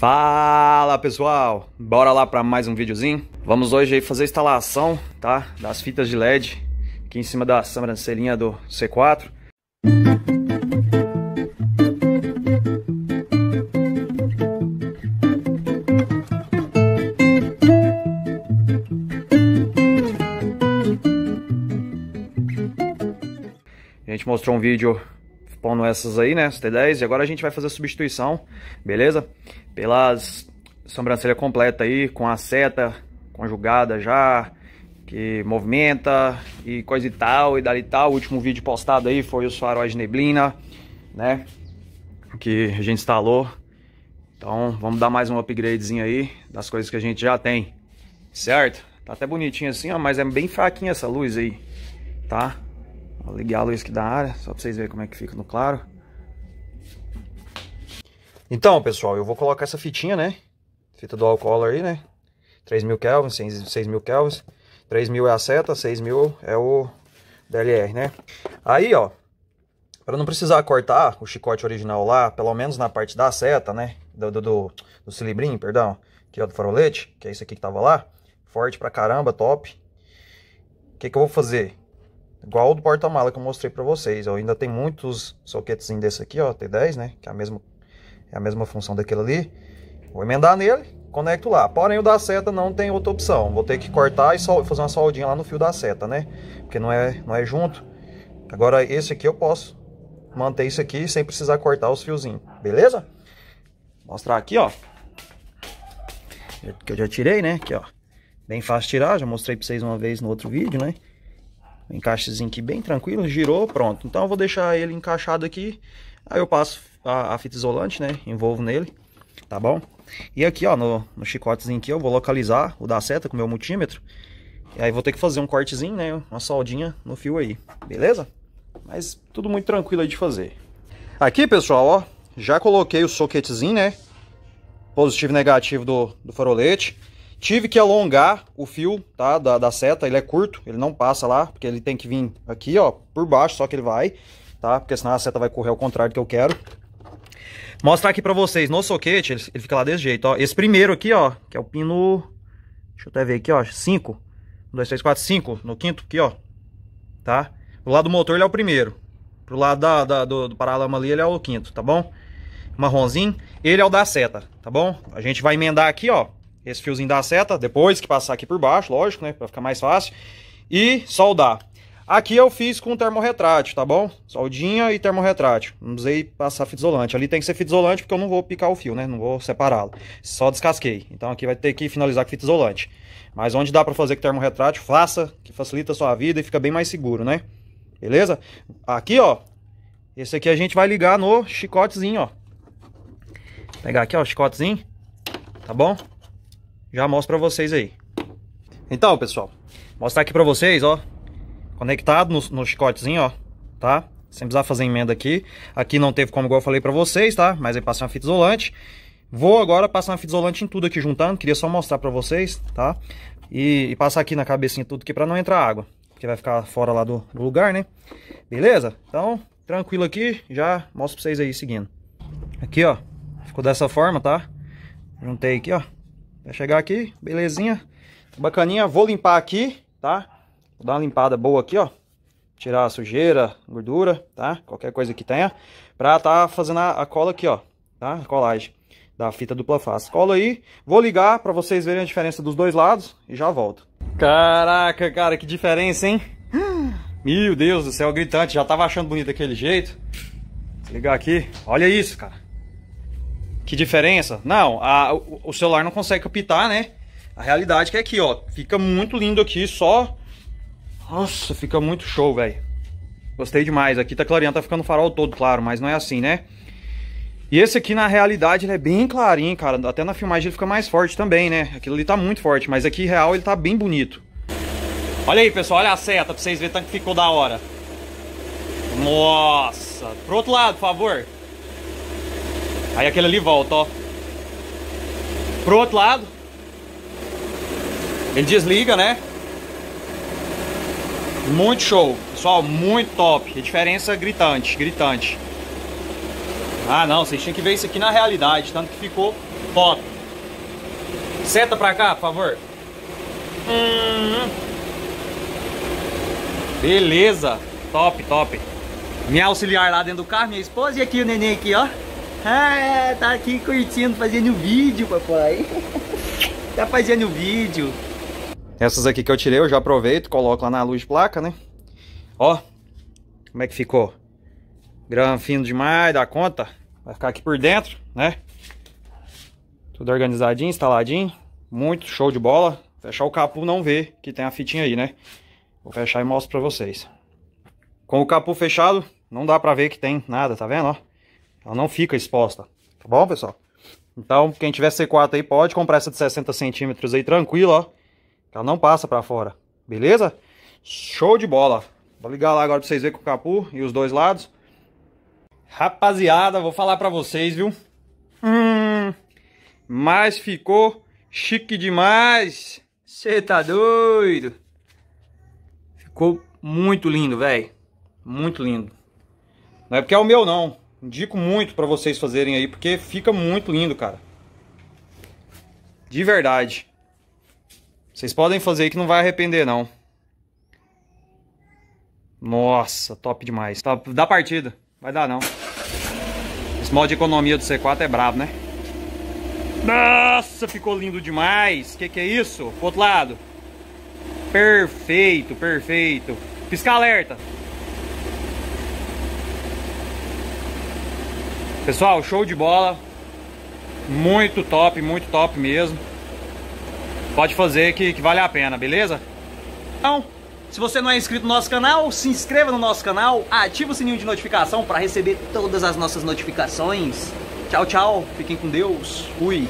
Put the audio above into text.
Fala pessoal, bora lá para mais um videozinho. Vamos hoje fazer a instalação, tá, das fitas de LED aqui em cima da sobrancelhinha do C4. A gente mostrou um vídeo Pondo essas aí, né? T10. E agora a gente vai fazer a substituição, beleza? Pelas sobrancelhas completa aí, com a seta conjugada já, que movimenta e coisa e tal, e dali e tal. O último vídeo postado aí foi os faróis de neblina, né? Que a gente instalou. Então vamos dar mais um upgradezinho aí das coisas que a gente já tem, certo? Tá até bonitinho assim, ó, mas é bem fraquinha essa luz aí, tá? Vou ligar a luz aqui da área, só pra vocês verem como é que fica no claro. Então, pessoal, eu vou colocar essa fitinha, né? Fita do color aí, né? 3.000 Kelvin, 6.000 Kelvin. 3.000 é a seta, 6.000 é o DLR, né? Aí, ó, para não precisar cortar o chicote original lá, pelo menos na parte da seta, né? Do, do, do, do perdão, que é do farolete, que é isso aqui que tava lá. Forte pra caramba, top. O que, que eu vou fazer? Igual o do porta-mala que eu mostrei para vocês. ainda tem muitos soquetezinhos desse aqui, ó, T10, né? Que é a mesma, é a mesma função daquele ali. Vou emendar nele, conecto lá. Porém, o da seta não tem outra opção. Vou ter que cortar e sol, fazer uma soldinha lá no fio da seta, né? Porque não é, não é junto. Agora, esse aqui eu posso manter isso aqui sem precisar cortar os fiozinhos, beleza? Vou mostrar aqui, ó. Que eu já tirei, né? Aqui, ó. Bem fácil tirar, já mostrei pra vocês uma vez no outro vídeo, né? encaixezinho aqui bem tranquilo, girou, pronto. Então eu vou deixar ele encaixado aqui, aí eu passo a, a fita isolante, né, envolvo nele, tá bom? E aqui, ó, no, no chicotezinho aqui eu vou localizar o da seta com o meu multímetro, e aí vou ter que fazer um cortezinho, né, uma soldinha no fio aí, beleza? Mas tudo muito tranquilo aí de fazer. Aqui, pessoal, ó, já coloquei o soquetezinho, né, positivo e negativo do, do farolete, Tive que alongar o fio, tá, da, da, seta, ele é curto, ele não passa lá, porque ele tem que vir aqui, ó, por baixo, só que ele vai, tá, porque senão a seta vai correr ao contrário do que eu quero. Mostrar aqui pra vocês, no soquete, ele, ele fica lá desse jeito, ó, esse primeiro aqui, ó, que é o pino, deixa eu até ver aqui, ó, 5, 1, 2, 3, 4, 5, no quinto aqui, ó, tá, o lado do motor ele é o primeiro, pro lado da, da, do, do paralama ali ele é o quinto, tá bom? Marronzinho, ele é o da seta, tá bom? A gente vai emendar aqui, ó, esse fiozinho da seta, depois que passar aqui por baixo, lógico, né? Pra ficar mais fácil. E soldar. Aqui eu fiz com termorretrátil, tá bom? Soldinha e termorretrátil. Não usei passar fita isolante. Ali tem que ser fita isolante porque eu não vou picar o fio, né? Não vou separá-lo. Só descasquei. Então aqui vai ter que finalizar com fita isolante. Mas onde dá pra fazer com termorretrátil, faça, que facilita a sua vida e fica bem mais seguro, né? Beleza? Aqui, ó. Esse aqui a gente vai ligar no chicotezinho, ó. Pegar aqui, ó, o chicotezinho. Tá bom? já mostro para vocês aí. Então, pessoal, mostrar aqui para vocês, ó, conectado no, no chicotezinho, ó, tá? Sem precisar fazer emenda aqui. Aqui não teve como, igual eu falei para vocês, tá? Mas aí passei uma fita isolante. Vou agora passar uma fita isolante em tudo aqui juntando, queria só mostrar para vocês, tá? E, e, passar aqui na cabecinha tudo aqui para não entrar água, porque vai ficar fora lá do, do lugar, né? Beleza? Então, tranquilo aqui, já mostro pra vocês aí seguindo. Aqui, ó, ficou dessa forma, tá? Juntei aqui, ó. Vai chegar aqui, belezinha. Bacaninha, vou limpar aqui, tá? Vou dar uma limpada boa aqui, ó. Tirar a sujeira, gordura, tá? Qualquer coisa que tenha. Pra tá fazendo a, a cola aqui, ó. Tá? A colagem da fita dupla face. Cola aí, vou ligar pra vocês verem a diferença dos dois lados e já volto. Caraca, cara, que diferença, hein? Meu Deus do céu, gritante. Já tava achando bonito daquele jeito. Vou ligar aqui. Olha isso, cara. Que diferença? Não, a, o celular não consegue captar, né? A realidade que é aqui, ó. Fica muito lindo aqui, só... Nossa, fica muito show, velho. Gostei demais. Aqui tá clarinho, tá ficando farol todo, claro, mas não é assim, né? E esse aqui, na realidade, ele é bem clarinho, cara. Até na filmagem ele fica mais forte também, né? Aquilo ali tá muito forte, mas aqui, real, ele tá bem bonito. Olha aí, pessoal. Olha a seta pra vocês verem tanto tá que ficou da hora. Nossa! Pro outro lado, por favor. Aí aquele ali volta, ó. Pro outro lado. Ele desliga, né? Muito show. Pessoal, muito top. A diferença gritante, gritante. Ah, não. Vocês tinham que ver isso aqui na realidade. Tanto que ficou top. Seta pra cá, por favor. Hum. Beleza. Top, top. Minha auxiliar lá dentro do carro, minha esposa. E aqui o neném aqui, ó. Ah, tá aqui curtindo, fazendo vídeo, papai. tá fazendo vídeo. Essas aqui que eu tirei, eu já aproveito, coloco lá na luz placa, né? Ó, como é que ficou? Grama fino demais, dá conta. Vai ficar aqui por dentro, né? Tudo organizadinho, instaladinho. Muito show de bola. Fechar o capu não vê que tem a fitinha aí, né? Vou fechar e mostro pra vocês. Com o capu fechado, não dá pra ver que tem nada, tá vendo, ó? Ela não fica exposta, tá bom, pessoal? Então, quem tiver C4 aí, pode comprar essa de 60 centímetros aí, tranquilo, ó. Ela não passa pra fora, beleza? Show de bola! Vou ligar lá agora pra vocês verem com o capô e os dois lados. Rapaziada, vou falar pra vocês, viu? Hum, mas ficou chique demais! Você tá doido? Ficou muito lindo, velho. Muito lindo. Não é porque é o meu, não. Indico muito para vocês fazerem aí, porque fica muito lindo, cara. De verdade. Vocês podem fazer aí que não vai arrepender, não. Nossa, top demais. Tá, dá partida. Vai dar, não. Esse modo de economia do C4 é brabo, né? Nossa, ficou lindo demais. Que que é isso? Pro outro lado. Perfeito, perfeito. Pisca alerta. Pessoal, show de bola. Muito top, muito top mesmo. Pode fazer que, que vale a pena, beleza? Então, se você não é inscrito no nosso canal, se inscreva no nosso canal, ativa o sininho de notificação para receber todas as nossas notificações. Tchau, tchau. Fiquem com Deus. Fui.